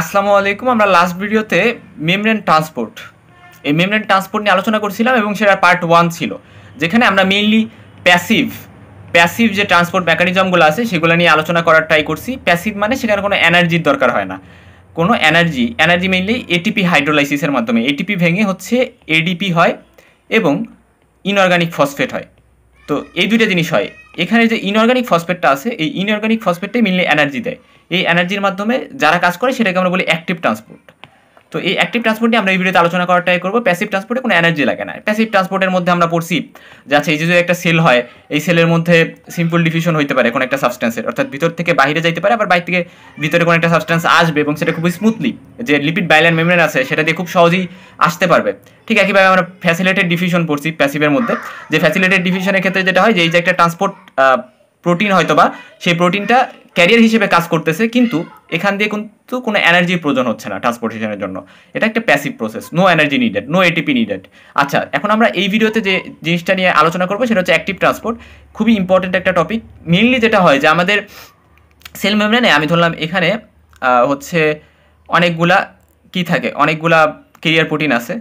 আসসালামু আলাইকুম আমরা লাস্ট ভিডিওতে মেমব্রেন ট্রান্সপোর্ট এই মেমব্রেন ট্রান্সপোর্ট নিয়ে আলোচনা করছিলাম এবং সেটা পার্ট ওয়ান ছিল যেখানে আমরা মেইনলি প্যাসিভ প্যাসিভ যে ট্রান্সপোর্ট মেকানিজমগুলো আছে সেগুলো নিয়ে আলোচনা করার ট্রাই করছি প্যাসিভ মানে সেখানে কোনো এনার্জির দরকার হয় না কোনো এনার্জি এনার্জি মেইনলি এটিপি হাইড্রোলাইসিসের মাধ্যমে এটিপি ভেঙে হচ্ছে এডিপি হয় এবং ইনঅর্গানিক ফসফেট হয় তো এই দুইটা জিনিস হয় এখানে যে ইনঅর্গানিক ফসফেটটা আছে এই ইনঅর্গানিক ফসফেটটাই মিললে এনার্জি দেয় এই এনার্জির মাধ্যমে যারা কাজ করে সেটাকে আমরা বলি অ্যাক্টিভ ট্রান্সপোর্ট তো এই অ্যাক্টিভ ট্রান্সপোর্ট নিয়ে আমরা এই ভিডিওতে আলোচনা করার করবো প্যাসিভ ট্রান্সপোর্টে কোনো এনার্জি লাগে না প্যাসিভ ট্রান্সপোর্টের মধ্যে আমরা পড়ছি যে আছে আচ্ছা, এই যে একটা সেল হয় এই সেলের মধ্যে সিম্পল ডিফিউশন হতে পারে কোনো একটা সাবস্টেন্সের অর্থাৎ ভিতর থেকে বাইরে যাইতে পারে আবার বাইরে থেকে ভিতরে কোনো একটা সাবস্টেন্স আসবে এবং সেটা খুবই স্মুথলি যে লিপিড বাইল্যান্ড মেমব্রেন আছে সেটা দিয়ে খুব সহজেই আসতে পারবে ঠিক একইভাবে আমরা ফ্যাসিলেটেড ডিফিউশন পড়ছি প্যাসিভের মধ্যে যে ফ্যাসিলেটেড ডিফিউশনের ক্ষেত্রে যেটা হয় যে এই যে একটা ট্রান্সপোর্ট প্রোটিন হয়তো বা সেই প্রোটিনটা ক্যারিয়ার হিসেবে কাজ করতেছে কিন্তু এখান দিয়ে কিন্তু কোনো এনার্জির প্রয়োজন হচ্ছে না ট্রান্সপোর্টেশনের জন্য এটা একটা passive process no energy needed no ATP needed আচ্ছা এখন আমরা এই ভিডিওতে যে জিনিসটা নিয়ে আলোচনা করবো সেটা হচ্ছে অ্যাক্টিভ ট্রান্সপোর্ট খুবই ইম্পর্টেন্ট একটা টপিক মেনলি যেটা হয় যে আমাদের সেল মেমব্রেনে আমি ধরলাম এখানে হচ্ছে অনেকগুলা কি থাকে অনেকগুলা কেরিয়ার প্রোটিন আছে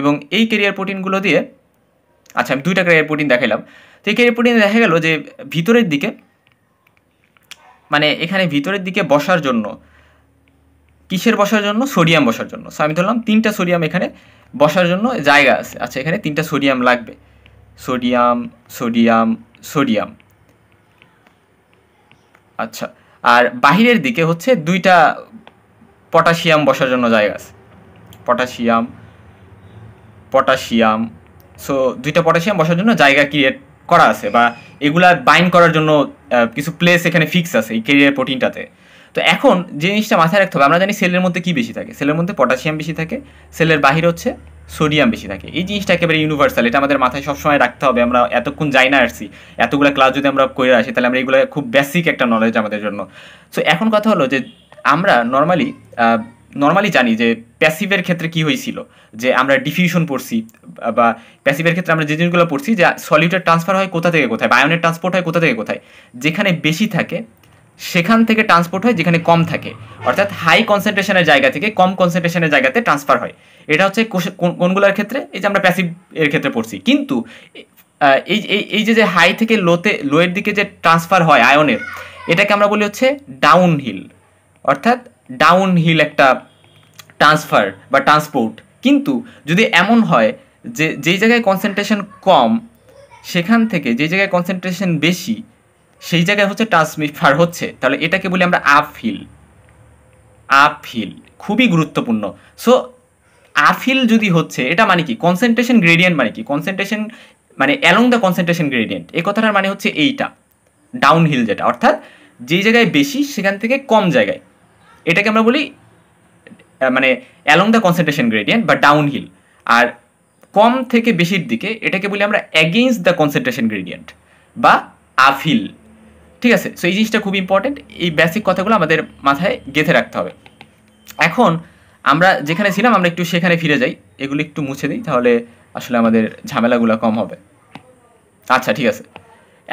এবং এই কেরিয়ার প্রোটিনগুলো দিয়ে আচ্ছা আমি দুইটা ক্যারিয়ার প্রোটিন দেখালাম তো এই ক্যারিয়ার প্রোটিনে দেখা গেল যে ভিতরের দিকে মানে এখানে ভিতরের দিকে বসার জন্য কিসের বসার জন্য সোডিয়াম বসার জন্য সো আমি ধরলাম তিনটা সোডিয়াম এখানে বসার জন্য জায়গা আছে আচ্ছা এখানে তিনটা সোডিয়াম লাগবে সোডিয়াম সোডিয়াম সোডিয়াম আচ্ছা আর বাহিরের দিকে হচ্ছে দুইটা পটাশিয়াম বসার জন্য জায়গা আছে পটাশিয়াম পটাশিয়াম সো দুইটা পটাশিয়াম বসার জন্য জায়গা ক্রিয়েট করা আছে বা এগুলা বাইন্ড করার জন্য কিছু প্লেস এখানে ফিক্স আছে এই কেরিয়ার প্রোটিনটাতে তো এখন যে জিনিসটা মাথায় রাখতে হবে আমরা জানি সেলের মধ্যে কী বেশি থাকে সেলের মধ্যে পটাশিয়াম বেশি থাকে সেলের বাহির হচ্ছে সোডিয়াম বেশি থাকে এই জিনিসটা একেবারে ইউনিভার্সাল এটা আমাদের মাথায় সবসময় রাখতে হবে আমরা এতক্ষণ যাই না আসছি এতগুলো ক্লাস যদি আমরা করে আসি তাহলে আমরা এগুলো খুব বেসিক একটা নলেজ আমাদের জন্য সো এখন কথা হলো যে আমরা নর্মালি নর্মালি জানি যে প্যাসিভের ক্ষেত্রে কি হয়েছিল যে আমরা ডিফিউশন পড়ছি বা প্যাসিভের ক্ষেত্রে আমরা যে জিনিসগুলো পড়ছি যে সলিউটের ট্রান্সফার হয় কোথা থেকে কোথায় বায়োনের ট্রান্সপোর্ট হয় কোথা থেকে কোথায় যেখানে বেশি থাকে সেখান থেকে ট্রান্সপোর্ট হয় যেখানে কম থাকে অর্থাৎ হাই কনসেন্ট্রেশনের জায়গা থেকে কম কনসেন্ট্রেশনের জায়গাতে ট্রান্সফার হয় এটা হচ্ছে কোনগুলোর ক্ষেত্রে এই যে আমরা প্যাসিভ এর ক্ষেত্রে পড়ছি কিন্তু এই এই যে যে হাই থেকে লোতে লোয়ের দিকে যে ট্রান্সফার হয় আয়নের এটাকে আমরা বলি হচ্ছে ডাউনহিল অর্থাৎ ডাউন হিল একটা ট্রান্সফার বা ট্রান্সপোর্ট কিন্তু যদি এমন হয় যে যেই জায়গায় কনসেন্ট্রেশন কম সেখান থেকে যেই জায়গায় কনসেন্ট্রেশন বেশি সেই জায়গায় হচ্ছে ট্রান্সমিফার হচ্ছে তাহলে এটাকে বলি আমরা আপ হিল আপ হিল খুবই গুরুত্বপূর্ণ সো আফিল যদি হচ্ছে এটা মানে কি কনসেন্ট্রেশন গ্রেডিয়েন্ট মানে কি কনসেন্ট্রেশন মানে অ্যালং দ্য কনসেন্ট্রেশন গ্রেডিয়েন্ট এই কথাটার মানে হচ্ছে এইটা ডাউনহিল যেটা অর্থাৎ যেই জায়গায় বেশি সেখান থেকে কম জায়গায় এটাকে আমরা বলি মানে অ্যালং দ্য কনসেন্ট্রেশন গ্রেডিয়েন্ট বা ডাউন হিল আর কম থেকে বেশির দিকে এটাকে বলি আমরা অ্যাগেইনস্ট দ্য কনসেন্ট্রেশন গ্রেডিয়েন্ট বা আফিল ঠিক আছে সো এই জিনিসটা খুব ইম্পর্টেন্ট এই বেসিক কথাগুলো আমাদের মাথায় গেঁথে রাখতে হবে এখন আমরা যেখানে ছিলাম আমরা একটু সেখানে ফিরে যাই এগুলো একটু মুছে দিই তাহলে আসলে আমাদের ঝামেলাগুলো কম হবে আচ্ছা ঠিক আছে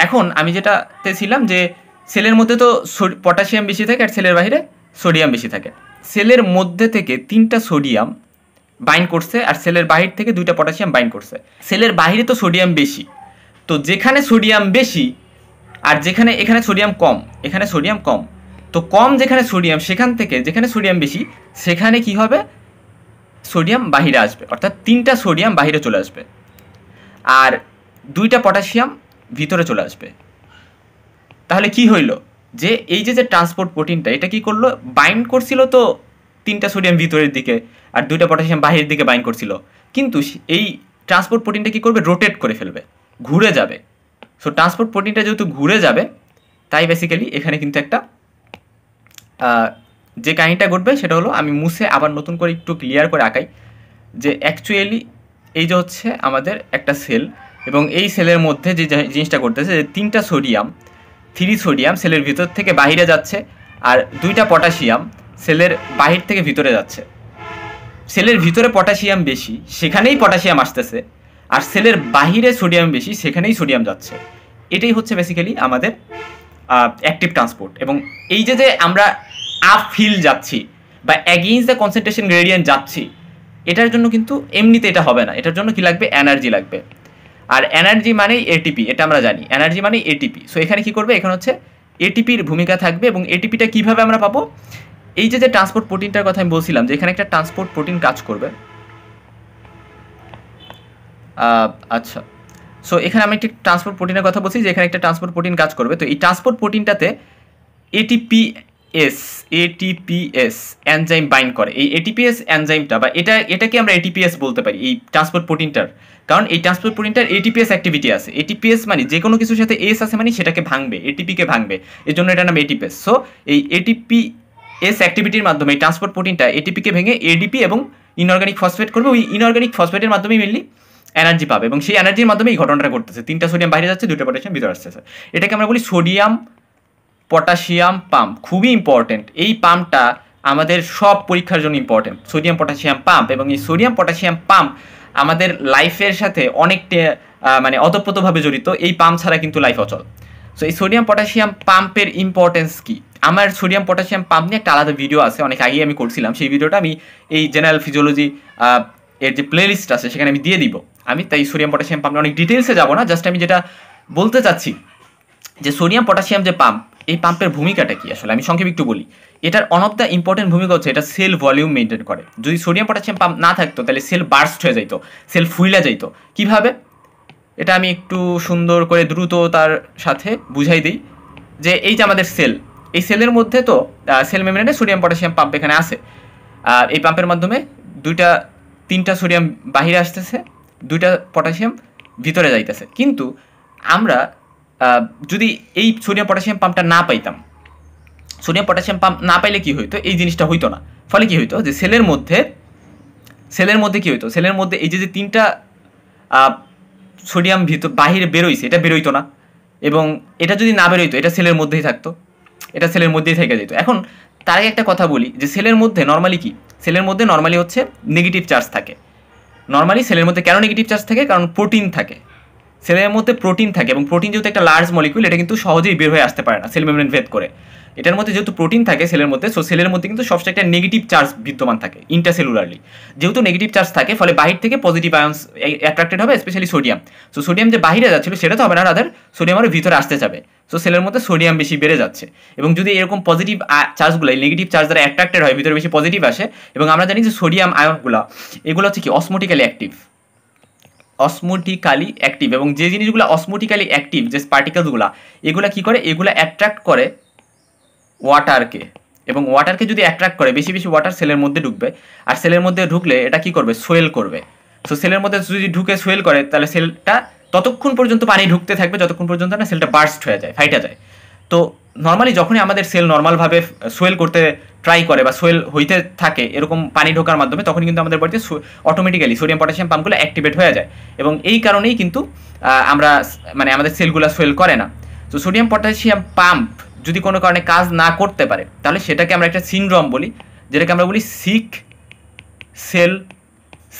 এখন আমি যেটাতে ছিলাম যে সেলের মধ্যে তো পটাশিয়াম বেশি থাকে আর সেলের বাইরে সোডিয়াম বেশি থাকে সেলের মধ্যে থেকে তিনটা সোডিয়াম বাইন করছে আর সেলের বাহির থেকে দুইটা পটাশিয়াম বাইন করছে সেলের বাহিরে তো সোডিয়াম বেশি তো যেখানে সোডিয়াম বেশি আর যেখানে এখানে সোডিয়াম কম এখানে সোডিয়াম কম তো কম যেখানে সোডিয়াম সেখান থেকে যেখানে সোডিয়াম বেশি সেখানে কি হবে সোডিয়াম বাহিরে আসবে অর্থাৎ তিনটা সোডিয়াম বাহিরে চলে আসবে আর দুইটা পটাশিয়াম ভিতরে চলে আসবে তাহলে কি হইল যে এই যে যে ট্রান্সপোর্ট প্রোটিনটা এটা কি করলো বাইন্ড করছিল তো তিনটা সোডিয়াম ভিতরের দিকে আর দুইটা পটাশিয়াম বাহিরের দিকে বাইন্ড করছিল কিন্তু এই ট্রান্সপোর্ট প্রোটিনটা কি করবে রোটেট করে ফেলবে ঘুরে যাবে সো ট্রান্সপোর্ট প্রোটিনটা যেহেতু ঘুরে যাবে তাই বেসিক্যালি এখানে কিন্তু একটা যে কাহিনিটা ঘটবে সেটা হলো আমি মুছে আবার নতুন করে একটু ক্লিয়ার করে আঁকাই যে অ্যাকচুয়ালি এই যে হচ্ছে আমাদের একটা সেল এবং এই সেলের মধ্যে যে জিনিসটা করতেছে যে তিনটা সোডিয়াম থ্রি সোডিয়াম সেলের ভিতর থেকে বাহিরে যাচ্ছে আর দুইটা পটাশিয়াম সেলের বাহির থেকে ভিতরে যাচ্ছে সেলের ভিতরে পটাশিয়াম বেশি সেখানেই পটাশিয়াম আসতেছে আর সেলের বাহিরে সোডিয়াম বেশি সেখানেই সোডিয়াম যাচ্ছে এটাই হচ্ছে বেসিক্যালি আমাদের অ্যাক্টিভ ট্রান্সপোর্ট এবং এই যে যে আমরা আপ হিল যাচ্ছি বা অ্যাগেইনস্ট দ্য কনসেন্ট্রেশন গ্রেডিয়েন্ট যাচ্ছি এটার জন্য কিন্তু এমনিতে এটা হবে না এটার জন্য কি লাগবে এনার্জি লাগবে আর এনার্জি মানেই এটিপি এটা আমরা জানি এনার্জি মানে এটিপি সো এখানে কি করবে এখানে হচ্ছে এটিপির ভূমিকা থাকবে এবং এটিপিটা কিভাবে আমরা পাবো এই যে যে ট্রান্সপোর্ট প্রোটিনটার কথা আমি বলছিলাম যে এখানে একটা ট্রান্সপোর্ট প্রোটিন কাজ করবে আচ্ছা সো এখানে আমি একটি ট্রান্সপোর্ট প্রোটিনের কথা বলছি যে এখানে একটা ট্রান্সপোর্ট প্রোটিন কাজ করবে তো এই ট্রান্সপোর্ট প্রোটিনটাতে ATPase ATPase enzyme bind করে এই এটিপিএস অ্যানজাইমটা বা এটা এটাকে আমরা এটিপিএস বলতে পারি এই ট্রান্সপোর্ট প্রোটিনটার কারণ এই ট্রান্সপোর্ট প্রোটিনটার এটিপিএস অ্যাক্টিভিটি আছে এটিপিএস মানে যে কোনো কিছুর সাথে এস আছে মানে সেটাকে ভাঙবে এটিপিকে ভাঙবে এর জন্য এটার নাম এটিপিএস সো এই এটিপি এস অ্যাক্টিভিটির মাধ্যমে এই ট্রান্সপোর্ট প্রোটিনটা এটিপিকে ভেঙে এডিপি এবং ইনঅর্গানিক ফসফেট করবে ওই ইনঅর্গানিক ফসফেটের মাধ্যমে মেনলি এনার্জি পাবে এবং সেই এনার্জির মাধ্যমে এই ঘটনাটা ঘটতেছে তিনটা সোডিয়াম বাইরে যাচ্ছে দুটো পটাশিয়াম ভিতরে আসতেছে এটাকে আমরা বলি সোডিয়াম পটাশিয়াম পাম্প খুবই ইম্পর্টেন্ট এই পাম্পটা আমাদের সব পরীক্ষার জন্য ইম্পর্টেন্ট সোডিয়াম পটাশিয়াম পাম্প এবং এই সোডিয়াম পটাশিয়াম পাম্প আমাদের লাইফের সাথে অনেকটা মানে অতপ্রতভাবে জড়িত এই পাম্প ছাড়া কিন্তু লাইফ অচল সো এই সোডিয়াম পটাশিয়াম পাম্পের ইম্পর্টেন্স কী আমার সোডিয়াম পটাশিয়াম পাম্প নিয়ে একটা আলাদা ভিডিও আছে অনেক আগেই আমি করছিলাম সেই ভিডিওটা আমি এই জেনারেল ফিজিওলজি এর যে প্লেলিস্ট আছে সেখানে আমি দিয়ে দিব আমি তাই সোডিয়াম পটাশিয়াম পাম্প অনেক ডিটেলসে যাবো না জাস্ট আমি যেটা বলতে চাচ্ছি যে সোডিয়াম পটাশিয়াম যে পাম্প এই পাম্পের ভূমিকাটা কি আসলে আমি সংক্ষেপে একটু বলি এটার অন অফ দ্য ইম্পর্টেন্ট ভূমিকা হচ্ছে এটা সেল ভলিউম মেনটেন করে যদি সোডিয়াম পটাশিয়াম পাম্প না থাকতো তাহলে সেল বার্স্ট হয়ে যাইতো সেল ফুইলা যাইতো কিভাবে এটা আমি একটু সুন্দর করে দ্রুত তার সাথে বুঝাই দিই যে এই যে আমাদের সেল এই সেলের মধ্যে তো সেল মেমব্রেনে সোডিয়াম পটাশিয়াম পাম্প এখানে আছে আর এই পাম্পের মাধ্যমে দুইটা তিনটা সোডিয়াম বাহিরে আসতেছে দুইটা পটাশিয়াম ভিতরে যাইতেছে কিন্তু আমরা যদি এই সোডিয়াম পটাশিয়াম পাম্পটা না পাইতাম সোডিয়াম পটাশিয়াম পাম্প না পাইলে কি হইতো এই জিনিসটা হইতো না ফলে কি হইতো যে সেলের মধ্যে সেলের মধ্যে কি হইতো সেলের মধ্যে এই যে যে তিনটা সোডিয়াম ভিতর বাহিরে বেরোইছে এটা বেরোইতো না এবং এটা যদি না বেরোইতো এটা সেলের মধ্যেই থাকতো এটা সেলের মধ্যেই থেকে যেত এখন তার আগে একটা কথা বলি যে সেলের মধ্যে নর্মালি কি সেলের মধ্যে নর্মালি হচ্ছে নেগেটিভ চার্জ থাকে নর্মালি সেলের মধ্যে কেন নেগেটিভ চার্জ থাকে কারণ প্রোটিন থাকে সেলের মধ্যে প্রোটিন থাকে এবং প্রোটিন যেহেতু একটা লার্জ মলিকুল এটা কিন্তু সহজেই বের হয়ে আসতে পারে না সেল মেমব্রেন ভেদ করে এটার মধ্যে যেহেতু প্রোটিন থাকে সেলের মধ্যে সো সেলের মধ্যে কিন্তু সবসময় একটা নেগেটিভ চার্জ বিদ্যমান থাকে ইন্টারসেলুলারলি যেহেতু নেগেটিভ চার্জ থাকে ফলে বাহির থেকে পজিটিভ আয়ন্স অ্যাট্রাক্টেড হবে স্পেশালি সোডিয়াম সো সোডিয়াম যে বাহিরে যাচ্ছিল সেটা তো হবে না রাদার সোডিয়ামের ভিতরে আসতে যাবে সো সেলের মধ্যে সোডিয়াম বেশি বেড়ে যাচ্ছে এবং যদি এরকম পজিটিভ চার্জগুলো নেগেটিভ চার্জ দ্বারা অ্যাট্রাক্টেড হয় ভিতরে বেশি পজিটিভ আসে এবং আমরা জানি যে সোডিয়াম আয়নগুলো এগুলো হচ্ছে কি অসমোটিক্যালি অ্যাক্টিভ অসমোটিক্যালি অ্যাক্টিভ এবং যে জিনিসগুলো অসমোটিক্যালি অ্যাক্টিভ যে পার্টিকেলসগুলো এগুলো কি করে এগুলো অ্যাট্রাক্ট করে ওয়াটারকে এবং ওয়াটারকে যদি অ্যাট্রাক্ট করে বেশি বেশি ওয়াটার সেলের মধ্যে ঢুকবে আর সেলের মধ্যে ঢুকলে এটা কি করবে সোয়েল করবে সো সেলের মধ্যে যদি ঢুকে সোয়েল করে তাহলে সেলটা ততক্ষণ পর্যন্ত পানি ঢুকতে থাকবে যতক্ষণ পর্যন্ত না সেলটা বার্স্ট হয়ে যায় ফাইটা যায় তো নর্মালি যখনই আমাদের সেল নর্মালভাবে সোয়েল করতে ট্রাই করে বা সোয়েল হইতে থাকে এরকম পানি ঢোকার মাধ্যমে তখন কিন্তু আমাদের বাড়িতে অটোমেটিক্যালি সোডিয়াম পটাশিয়াম পাম্পগুলো অ্যাক্টিভেট হয়ে যায় এবং এই কারণেই কিন্তু আমরা মানে আমাদের সেলগুলো সোয়েল করে না তো সোডিয়াম পটাশিয়াম পাম্প যদি কোনো কারণে কাজ না করতে পারে তাহলে সেটাকে আমরা একটা সিনড্রম বলি যেটাকে আমরা বলি সিক সেল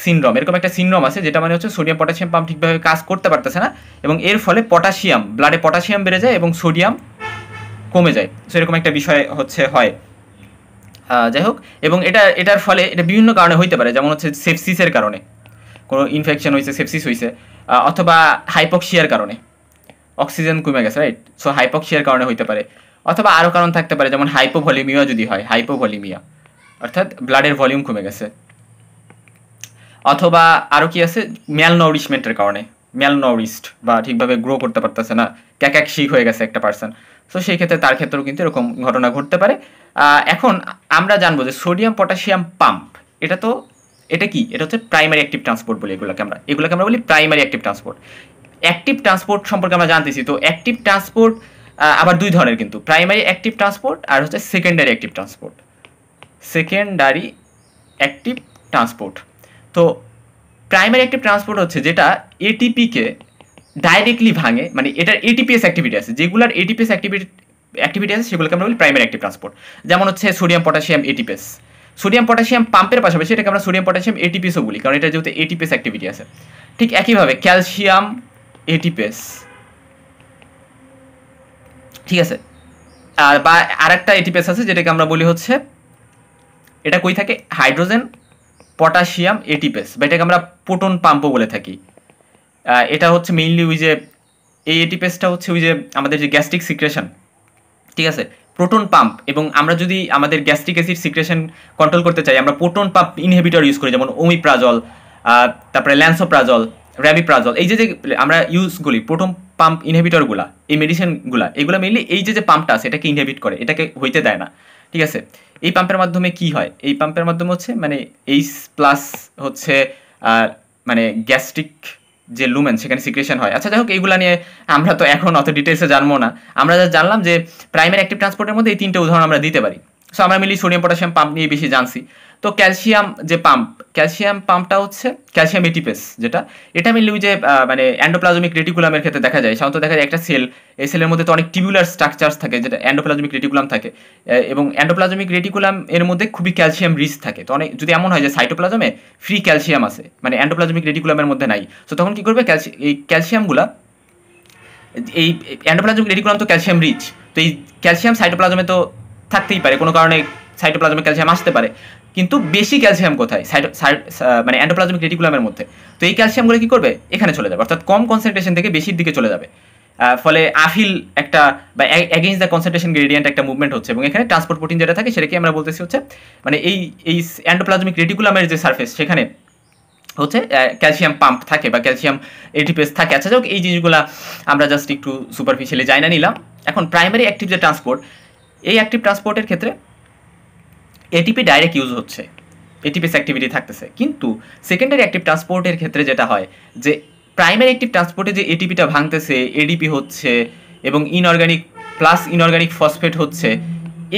সিনড্রম এরকম একটা সিনড্রম আছে যেটা মানে হচ্ছে সোডিয়াম পটাশিয়াম পাম্প ঠিকভাবে কাজ করতে পারতেছে না এবং এর ফলে পটাশিয়াম ব্লাডে পটাশিয়াম বেড়ে যায় এবং সোডিয়াম কমে যায় সো এরকম একটা বিষয় হচ্ছে হয় যাই হোক এবং এটা এটার ফলে এটা বিভিন্ন কারণে হইতে পারে যেমন হচ্ছে সেপসিসের কারণে কোনো ইনফেকশন হয়েছে সেপসিস হয়েছে অথবা হাইপক্সিয়ার কারণে অক্সিজেন কমে গেছে রাইট সো হাইপক্সিয়ার কারণে হইতে পারে অথবা আরও কারণ থাকতে পারে যেমন হাইপোভলিমিয়া যদি হয় হাইপোভলিমিয়া অর্থাৎ ব্লাডের ভলিউম কমে গেছে অথবা আরও কি আছে ম্যাল নাউরিশমেন্টের কারণে ম্যাল নাউরিস্ট বা ঠিকভাবে গ্রো করতে পারতেছে না ক্যাক্যাক শিক হয়ে গেছে একটা পার্সন সো সেই ক্ষেত্রে তার ক্ষেত্রেও কিন্তু এরকম ঘটনা ঘটতে পারে এখন আমরা জানবো যে সোডিয়াম পটাশিয়াম পাম্প এটা তো এটা কি এটা হচ্ছে প্রাইমারি অ্যাক্টিভ ট্রান্সপোর্ট বলি এগুলোকে আমরা এগুলোকে আমরা বলি primary active transport active transport সম্পর্কে আমরা জানতেছি তো অ্যাক্টিভ ট্রান্সপোর্ট আবার দুই ধরনের কিন্তু প্রাইমারি অ্যাক্টিভ ট্রান্সপোর্ট আর হচ্ছে secondary active transport secondary active transport তো প্রাইমারি অ্যাক্টিভ ট্রান্সপোর্ট হচ্ছে যেটা এটিপিকে ডাইরেক্টলি ভাঙে মানে এটার এটিপিএস অ্যাক্টিভিটি আছে যেগুলোর এটিপিএস অ্যাক্টিভিটি অ্যাক্টিভিটি আছে সেগুলোকে আমরা বলি প্রাইমারি অ্যাক্টিভ ট্রান্সপোর্ট যেমন হচ্ছে sodium potassium ATPase sodium potassium পাম্পের পাশাপাশি এটাকে আমরা সোডিয়াম পটাশিয়াম এটিপিএসও বলি কারণ এটা যেহেতু এটিপিএস অ্যাক্টিভিটি আছে ঠিক একইভাবে ক্যালসিয়াম এটিপিএস ঠিক আছে আর বা আর একটা এটিপিএস আছে যেটাকে আমরা বলি হচ্ছে এটা কই থাকে হাইড্রোজেন পটাশিয়াম এটিপিএস বা এটাকে আমরা পোটন পাম্পও বলে থাকি এটা হচ্ছে মেইনলি ওই যে এই এটিপেসটা হচ্ছে ওই যে আমাদের যে গ্যাস্ট্রিক সিক্রেশন ঠিক আছে প্রোটন পাম্প এবং আমরা যদি আমাদের গ্যাস্ট্রিক অ্যাসিড সিক্রেশন কন্ট্রোল করতে চাই আমরা প্রোটন পাম্প ইনহেবিটর ইউজ করি যেমন ওমিপ্রাজল তারপরে ল্যান্সোপ্রাজল র্যাবিপ্রাজল এই যে যে আমরা ইউজ করি প্রোটন পাম্প ইনহেবিটরগুলা এই মেডিসিনগুলা এগুলো মেইনলি এই যে যে পাম্পটা আছে এটাকে ইনহেবিট করে এটাকে হইতে দেয় না ঠিক আছে এই পাম্পের মাধ্যমে কি হয় এই পাম্পের মাধ্যমে হচ্ছে মানে এইচ প্লাস হচ্ছে মানে গ্যাস্ট্রিক যে লুমেন সেখানে সিক্রেশন হয় আচ্ছা যাই হোক এইগুলো নিয়ে আমরা তো এখন অত ডিটেলসে জানবো না আমরা যা জানলাম যে প্রাইমারি অ্যাক্টিভ ট্রান্সপোর্টের মধ্যে এই তিনটে উদাহরণ আমরা দিতে পারি সো আমরা মিলি সোডিয়াম পটাশিয়াম পাম্প নিয়ে বেশি জানছি তো ক্যালসিয়াম যে পাম্প ক্যালসিয়াম পাম্পটা হচ্ছে ক্যালসিয়াম এটিপেস যেটা এটা মিলি যে মানে অ্যান্ডোপ্লাজমিক রেটিকুলামের ক্ষেত্রে দেখা যায় সাধারণত দেখা যায় একটা সেল এই সেলের মধ্যে তো অনেক টিবিউলার স্ট্রাকচার্স থাকে যেটা অ্যান্ডোপ্লাজমিক রেটিকুলাম থাকে এবং অ্যান্ডোপ্লাজমিক রেটিকুলাম এর মধ্যে খুবই ক্যালসিয়াম রিচ থাকে তো অনেক যদি এমন হয় যে সাইটোপ্লাজমে ফ্রি ক্যালসিয়াম আছে মানে অ্যান্ডোপ্লাজমিক রেটিকুলামের মধ্যে নাই তো তখন কী করবে ক্যালসি এই ক্যালসিয়ামগুলা এই অ্যান্ডোপ্লাজমিক রেটিকুলাম তো ক্যালসিয়াম রিচ তো এই ক্যালসিয়াম সাইটোপ্লাজমে তো থাকতেই পারে কোনো কারণে সাইটোপ্লাজমে ক্যালসিয়াম আসতে পারে কিন্তু বেশি ক্যালসিয়াম কোথায় সাইটো মানে অ্যান্ডোপ্লাজমিক রেটিকুলামের মধ্যে তো এই ক্যালসিয়ামগুলো কী করবে এখানে চলে যাবে অর্থাৎ কম কনসেন্ট্রেশন থেকে বেশির দিকে চলে যাবে ফলে আফিল একটা বা অ্যাগেন্স দ্য কনসেন্ট্রেশন গ্রেডিয়েন্ট একটা মুভমেন্ট হচ্ছে এবং এখানে ট্রান্সপোর্ট প্রোটিন যেটা থাকে সেটাকে আমরা বলতেছি হচ্ছে মানে এই এই অ্যান্ডোপ্লাজমিক রেটিকুলামের যে সার্ফেস সেখানে হচ্ছে ক্যালসিয়াম পাম্প থাকে বা ক্যালসিয়াম এটিপেস থাকে আচ্ছা যাক এই জিনিসগুলো আমরা জাস্ট একটু সুপারফিশিয়ালি জানা নিলাম এখন প্রাইমারি অ্যাক্টিভ যে ট্রান্সপোর্ট এই অ্যাক্টিভ ট্রান্সপোর্টের ক্ষেত্রে এটিপি ডাইরেক্ট ইউজ হচ্ছে এটিপিস অ্যাক্টিভিটি থাকতেছে কিন্তু সেকেন্ডারি অ্যাক্টিভ ট্রান্সপোর্টের ক্ষেত্রে যেটা হয় যে প্রাইমারি অ্যাক্টিভ ট্রান্সপোর্টে যে এটিপিটা ভাঙতেছে এডিপি হচ্ছে এবং ইনঅর্গ্যানিক প্লাস ইনঅর্গ্যানিক ফসফেট হচ্ছে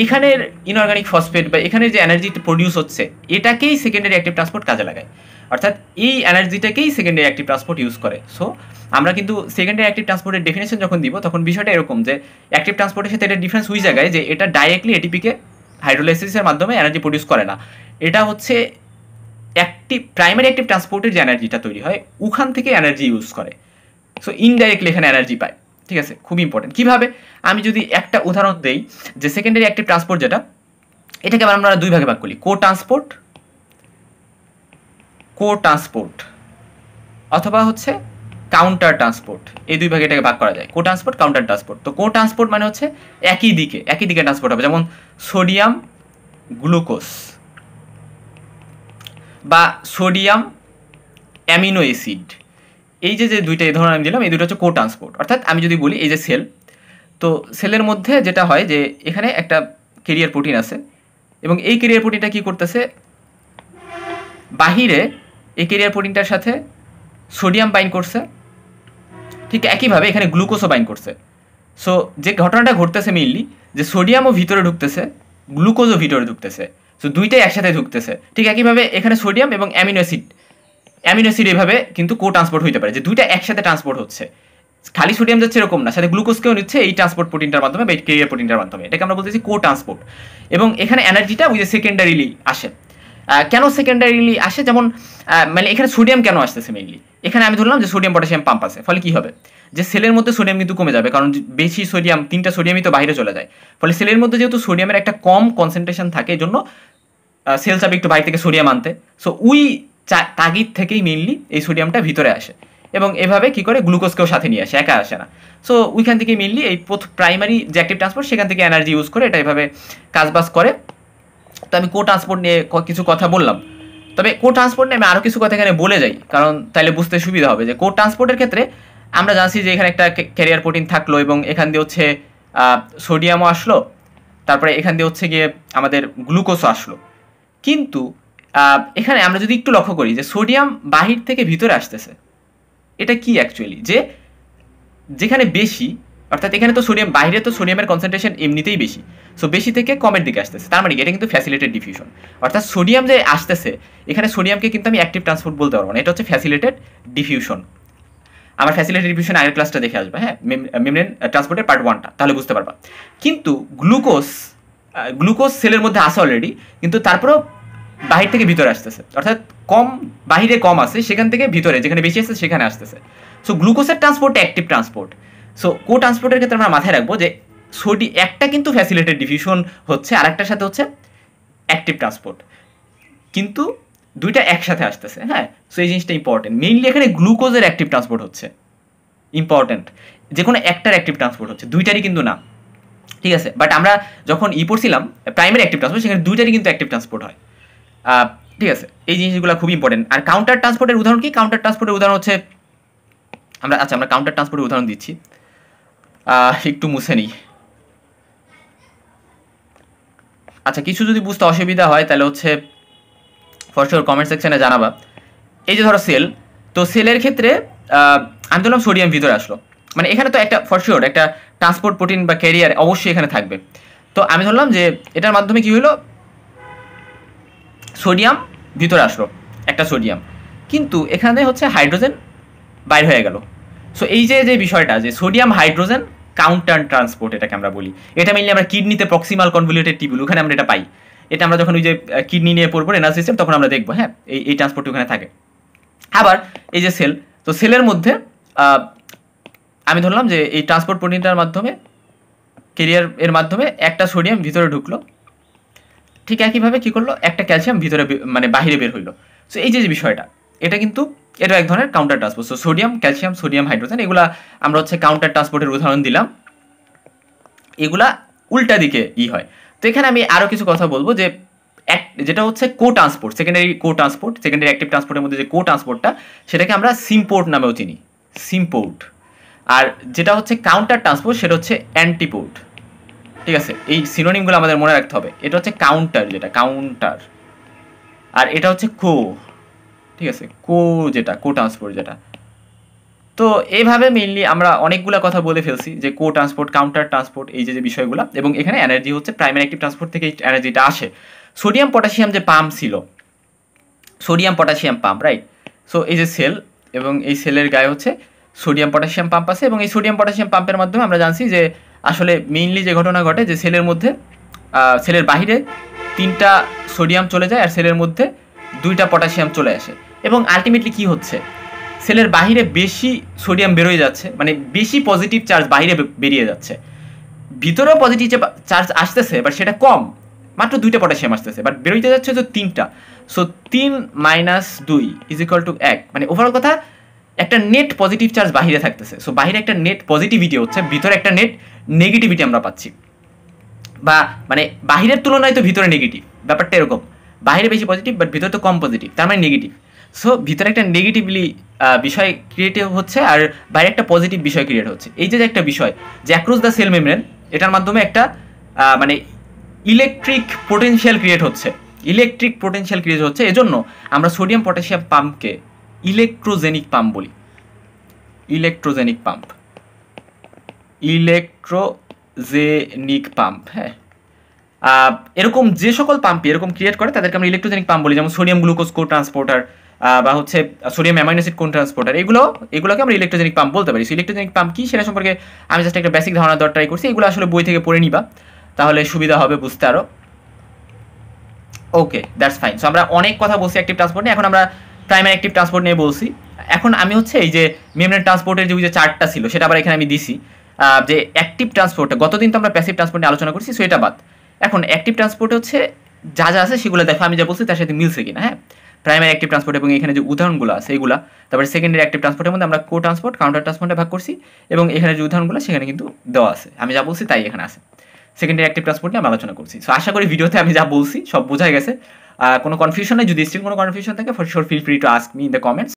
এখানের ইনঅর্গানিক ফসফেট বা এখানে যে এনার্জি প্রডিউস হচ্ছে এটাকেই সেকেন্ডারি অ্যাক্টিভ ট্রান্সপোর্ট কাজে লাগায় অর্থাৎ এই এনার্জিটাকেই সেকেন্ডারি অ্যাক্টিভ ট্রান্সপোর্ট ইউজ করে সো আমরা কিন্তু সেকেন্ডারি অ্যাক্টিভ ট্রান্সপোর্টের ডেফিনেশন যখন দিব তখন বিষয়টা এরকম যে অ্যাক্টিভ ট্রান্সপোর্টের সাথে এটা ডিফারেন্স হয়ে জায়গায় যে এটা ডাইরেক্টলি এটিপিকে হাইড্রোলাইসিসের মাধ্যমে এনার্জি প্রডিউস করে না এটা হচ্ছে অ্যাক্টিভ প্রাইমারি অ্যাক্টিভ ট্রান্সপোর্টের যে এনার্জিটা তৈরি হয় ওখান থেকে এনার্জি ইউজ করে সো ইনডাইরেক্টলি এখানে এনার্জি পায় ঠিক আছে খুব ইম্পর্টেন্ট কীভাবে আমি যদি একটা উদাহরণ দেই যে সেকেন্ডারি অ্যাক্টিভ ট্রান্সপোর্ট যেটা এটাকে আবার আমরা দুই ভাগে ভাগ করি কো ট্রান্সপোর্ট কো ট্রান্সপোর্ট অথবা হচ্ছে কাউন্টার ট্রান্সপোর্ট এই দুই ভাগে এটাকে ভাগ করা যায় কো ট্রান্সপোর্ট কাউন্টার ট্রান্সপোর্ট তো কো ট্রান্সপোর্ট মানে হচ্ছে একই দিকে একই দিকে ট্রান্সপোর্ট হবে যেমন সোডিয়াম গ্লুকোজ বা সোডিয়াম অ্যামিনো অ্যাসিড এই যে যে দুইটা ধরনের আমি দিলাম এই দুটো হচ্ছে কো ট্রান্সপোর্ট অর্থাৎ আমি যদি বলি এই যে সেল তো সেলের মধ্যে যেটা হয় যে এখানে একটা কেরিয়ার প্রোটিন আছে এবং এই কেরিয়ার প্রোটিনটা কী করতেছে বাহিরে এই কেরিয়ার প্রোটিনটার সাথে সোডিয়াম বাইন করছে ঠিক একইভাবে এখানে গ্লুকোজও বাইন করছে সো যে ঘটনাটা ঘটতেছে মেইনলি যে সোডিয়ামও ভিতরে ঢুকতেছে গ্লুকোজও ভিতরে ঢুকতেছে সো দুইটাই একসাথে ঢুকতেছে ঠিক একইভাবে এখানে সোডিয়াম এবং অ্যামিনো অ্যাসিড অ্যামিনো অ্যাসিড এভাবে কিন্তু কো ট্রান্সপোর্ট হইতে পারে যে দুইটা একসাথে ট্রান্সপোর্ট হচ্ছে খালি সোডিয়াম যাচ্ছে এরকম না সাথে গ্লুকোজকেও নিচ্ছে এই ট্রান্সপোর্ট প্রোটিনটার মাধ্যমে বা কেরিয়ার প্রোটিনটার মাধ্যমে এটাকে আমরা বলতেছি কো ট্রান্সপোর্ট এবং এখানে এনার্জিটা ওই যে সেকেন্ডারিলি আসে কেন সেকেন্ডারিলি আসে যেমন মানে এখানে সোডিয়াম কেন আসতেছে মেইনলি এখানে আমি ধরলাম যে সোডিয়াম পটাশিয়াম পাম্প আছে ফলে কী হবে যে সেলের মধ্যে সোডিয়াম কিন্তু কমে যাবে কারণ বেশি সোডিয়াম তিনটা সোডিয়ামই তো বাইরে চলে যায় ফলে সেলের মধ্যে যেহেতু সোডিয়ামের একটা কম কনসেন্ট্রেশন থাকে এই জন্য সেল চাবে একটু বাইরে থেকে সোডিয়াম আনতে সো উই তাগিদ থেকেই মেইনলি এই সোডিয়ামটা ভিতরে আসে এবং এভাবে কি করে গ্লুকোজকেও সাথে নিয়ে আসে একা আসে না সো ওইখান থেকে মেনলি এই প্রাইমারি যে অ্যাক্টিভ ট্রান্সপোর্ট সেখান থেকে এনার্জি ইউজ করে এটা এভাবে কাজবাজ করে তো আমি কো ট্রান্সপোর্ট নিয়ে কিছু কথা বললাম তবে কো ট্রান্সপোর্ট নিয়ে আমি আরও কিছু কথা এখানে বলে যাই কারণ তাহলে বুঝতে সুবিধা হবে যে কো ট্রান্সপোর্টের ক্ষেত্রে আমরা জানছি যে এখানে একটা ক্যারিয়ার প্রোটিন থাকলো এবং এখান দিয়ে হচ্ছে সোডিয়ামও আসলো তারপরে এখান দিয়ে হচ্ছে গিয়ে আমাদের গ্লুকোজও আসলো কিন্তু এখানে আমরা যদি একটু লক্ষ্য করি যে সোডিয়াম বাহির থেকে ভিতরে আসতেছে এটা কি অ্যাকচুয়ালি যে যেখানে বেশি অর্থাৎ এখানে তো সোডিয়াম বাইরে তো সোডিয়ামের কনসেন্ট্রেশন এমনিতেই বেশি সো বেশি থেকে কমের দিকে আসতেছে তার মানে এটা কিন্তু ফ্যাসিলেটেড ডিফিউশন অর্থাৎ সোডিয়াম যে আসতেছে এখানে সোডিয়ামকে কিন্তু আমি অ্যাক্টিভ ট্রান্সপোর্ট বলতে পারবো না এটা হচ্ছে ফ্যাসিলেটেড ডিফিউশন আমার ফ্যাসিলেটেড ডিফিউশন আগের ক্লাসটা দেখে আসবে হ্যাঁ মেমরেন ট্রান্সপোর্টের পার্ট ওয়ানটা তাহলে বুঝতে পারবা কিন্তু গ্লুকোজ গ্লুকোজ সেলের মধ্যে আসে অলরেডি কিন্তু তারপরেও বাহির থেকে ভিতরে আসতেছে অর্থাৎ কম বাহিরে কম আছে সেখান থেকে ভিতরে যেখানে বেশি আসছে সেখানে আসতেছে সো গ্লুকোজের ট্রান্সপোর্ট অ্যাক্টিভ ট্রান্সপোর্ট সো কো ট্রান্সপোর্টের ক্ষেত্রে আমরা মাথায় রাখবো যে সোডি একটা কিন্তু ফ্যাসিলেটেড ডিফিউশন হচ্ছে আর একটার সাথে হচ্ছে অ্যাক্টিভ ট্রান্সপোর্ট কিন্তু দুইটা একসাথে আসতেছে হ্যাঁ সো এই জিনিসটা ইম্পর্টেন্ট মেইনলি এখানে গ্লুকোজের অ্যাক্টিভ ট্রান্সপোর্ট হচ্ছে ইম্পর্টেন্ট যে কোনো একটার অ্যাক্টিভ ট্রান্সপোর্ট হচ্ছে দুইটারই কিন্তু না ঠিক আছে বাট আমরা যখন ই পড়ছিলাম প্রাইমারি অ্যাক্টিভ ট্রান্সপোর্ট সেখানে দুইটারই কিন্তু অ্যাক্টিভ ট্রান্সপোর্ট হয় ঠিক আছে এই জিনিসগুলো খুব ইম্পর্টেন্ট আর কাউন্টার ট্রান্সপোর্টের উদাহরণ কি কাউন্টার ট্রান্সপোর্টের উদাহরণ হচ্ছে আমরা আচ্ছা আমরা কাউন্টার ট্রান্সপোর্টের উদাহরণ দিচ্ছি একটু মুছে নিই আচ্ছা কিছু যদি বুঝতে অসুবিধা হয় তাহলে হচ্ছে ফরশোর কমেন্ট সেকশানে জানাবা এই যে ধরো সেল তো সেলের ক্ষেত্রে আমি ধরলাম সোডিয়াম ভিতরে আসলো মানে এখানে তো একটা ফর্সিওর একটা ট্রান্সপোর্ট প্রোটিন বা ক্যারিয়ার অবশ্যই এখানে থাকবে তো আমি ধরলাম যে এটার মাধ্যমে কী হলো সোডিয়াম ভিতরে আসলো একটা সোডিয়াম কিন্তু এখানে হচ্ছে হাইড্রোজেন বাইর হয়ে গেল সো এই যে যে বিষয়টা যে সোডিয়াম হাইড্রোজেন কাউন্টার ট্রান্সপোর্ট এটাকে আমরা বলি এটা মেনলি আমরা কিডনিতে প্রক্সিমাল কনভলিউটেড টিবিউল ওখানে আমরা এটা পাই এটা আমরা যখন ওই যে কিডনি নিয়ে পড়বো এনার সিস্টেম তখন আমরা দেখবো হ্যাঁ এই এই ট্রান্সপোর্টটি ওখানে থাকে আবার এই যে সেল তো সেলের মধ্যে আমি ধরলাম যে এই ট্রান্সপোর্ট প্রোটিনটার মাধ্যমে কেরিয়ার এর মাধ্যমে একটা সোডিয়াম ভিতরে ঢুকলো ঠিক একইভাবে কী করলো একটা ক্যালসিয়াম ভিতরে মানে বাহিরে বের হইলো সো এই যে বিষয়টা এটা কিন্তু এটা এক ধরনের counter transport so sodium calcium sodium hydrogen এগুলো আমরা হচ্ছে কাউন্টার ট্রান্সপোর্টের উদাহরণ দিলাম এগুলা উল্টা দিকে ই হয় তো এখানে আমি আরও কিছু কথা বলবো যে এক যেটা হচ্ছে cotransport secondary cotransport secondary active ট্রান্সপোর্টের মধ্যে যে কো ট্রান্সপোর্টটা সেটাকে আমরা সিম্পোর্ট নামেও চিনি সিম্পোর্ট আর যেটা হচ্ছে কাউন্টার ট্রান্সপোর্ট সেটা হচ্ছে অ্যান্টিপোর্ট ঠিক আছে এই সিনোনিমগুলো আমাদের মনে রাখতে হবে এটা হচ্ছে কাউন্টার যেটা কাউন্টার আর এটা হচ্ছে কো ঠিক আছে কো যেটা কো ট্রান্সপোর্ট যেটা তো এইভাবে মেইনলি আমরা অনেকগুলো কথা বলে ফেলছি যে কো ট্রান্সপোর্ট কাউন্টার ট্রান্সপোর্ট এই যে যে বিষয়গুলো এবং এখানে এনার্জি হচ্ছে প্রাইমারি অ্যাক্টিভ ট্রান্সপোর্ট থেকে এনার্জিটা আসে সোডিয়াম পটাশিয়াম যে পাম্প ছিল sodium potassium pump right so এই যে সেল এবং এই সেলের গায়ে হচ্ছে সোডিয়াম পটাশিয়াম পাম্প আছে এবং এই সোডিয়াম পটাশিয়াম পাম্পের মাধ্যমে আমরা জানছি যে আসলে মেইনলি যে ঘটনা ঘটে যে সেলের মধ্যে সেলের বাহিরে তিনটা সোডিয়াম চলে যায় আর সেলের মধ্যে দুইটা পটাশিয়াম চলে আসে এবং আলটিমেটলি কি হচ্ছে সেলের বাহিরে বেশি সোডিয়াম বেরোয় যাচ্ছে মানে বেশি পজিটিভ চার্জ বাহিরে বেরিয়ে যাচ্ছে ভিতরেও পজিটিভ চার্জ আসতেছে বাট সেটা কম মাত্র দুইটা পটাশিয়াম আসতেছে বাট বেরোইতে যাচ্ছে তো তিনটা সো তিন মাইনাস দুই ইজ ইকুয়াল টু এক মানে ওভারঅল কথা একটা নেট পজিটিভ চার্জ বাহিরে থাকতেছে সো বাহিরে একটা নেট পজিটিভিটি হচ্ছে ভিতরে একটা নেট নেগেটিভিটি আমরা পাচ্ছি বা মানে বাহিরের তুলনায় তো ভিতরে নেগেটিভ ব্যাপারটা এরকম বাহিরে বেশি পজিটিভ বাট ভিতরে তো কম পজিটিভ তার মানে নেগেটিভ সো ভিতরে একটা নেগেটিভলি বিষয় ক্রিয়েটিভ হচ্ছে আর বাইরে একটা পজিটিভ বিষয় ক্রিয়েট হচ্ছে এই যে একটা বিষয় যে অ্যাক্রস দ্য সেল মেমব্রেন এটার মাধ্যমে একটা মানে ইলেকট্রিক পোটেনশিয়াল ক্রিয়েট হচ্ছে ইলেকট্রিক পোটেনশিয়াল ক্রিয়েট হচ্ছে এজন্য আমরা সোডিয়াম পটাশিয়াম পাম্পকে ইলেকট্রোজেনিক পাম্প বলি ইলেকট্রোজেনিক পাম্প ইলেকট্রোজেনিক পাম্প হ্যাঁ এরকম যে সকল পাম্প এরকম ক্রিয়েট করে তাদেরকে আমরা ইলেকট্রোজেনিক পাম্প বলি যেমন সোডিয়াম গ্লুকোজ কো ট্রান্সপোর্টার বা হচ্ছে সোডিয়াম অ্যামাইনোসিড কোন ট্রান্সপোর্টার এগুলো এগুলোকে আমরা ইলেকট্রোজেনিক পাম্প বলতে পারি ইলেকট্রোজেনিক পাম্প কী সেটা সম্পর্কে আমি জাস্ট একটা বেসিক ধারণা দেওয়ার ট্রাই করছি এগুলো আসলে বই থেকে পড়ে নিবা তাহলে সুবিধা হবে বুঝতে আরও ওকে দ্যাটস ফাইন সো আমরা অনেক কথা বলছি অ্যাক্টিভ ট্রান্সপোর্ট নিয়ে এখন আমরা প্রাইমারি অ্যাক্টিভ ট্রান্সপোর্ট নিয়ে বলছি এখন আমি হচ্ছে এই যে মেমরেন ট্রান্সপোর্টের যে যে চার্টটা ছিল সেটা আবার এখানে আমি দিছি যে অ্যাক্টিভ ট্রান্সপোর্ট গতদিন তো আমরা প্যাসিভ ট্রান্সপোর্ট নিয়ে আলোচনা করছি সো এটা বাদ এখন অ্যাক্টিভ ট্রান্সপোর্ট হচ্ছে যা যা আছে সেগুলো দেখো আমি যা বলছি তার সাথে মিলছে কিনা হ্যাঁ প্রাইমারি অ্যাক্টিভ ট্রান্সপোর্ট এবং এখানে যে উদাহরণগুলো আছে এগুলো তারপরে সেকেন্ডারি অ্যাক্টিভ ট্রান্সপোর্টের মধ্যে আমরা কো ট্রান্সপোর্ট কাউন্টার ট্রান্সপোর্টে ভাগ করছি এবং এখানে যে উদাহরণগুলো সেখানে কিন্তু দেওয়া আছে আমি যা বলছি তাই এখানে আছে সেকেন্ডের অ্যাক্টিভ ট্রান্সপোর্ট নিয়ে আমি আলোচনা করছি সো আশা করি ভিডিওতে আমি যা বলছি সব বোঝা গেছে কোনো কনফিউশন নেই যদি স্টিল কোনো কনফিউশন থাকে for sure feel free to ask me in the comments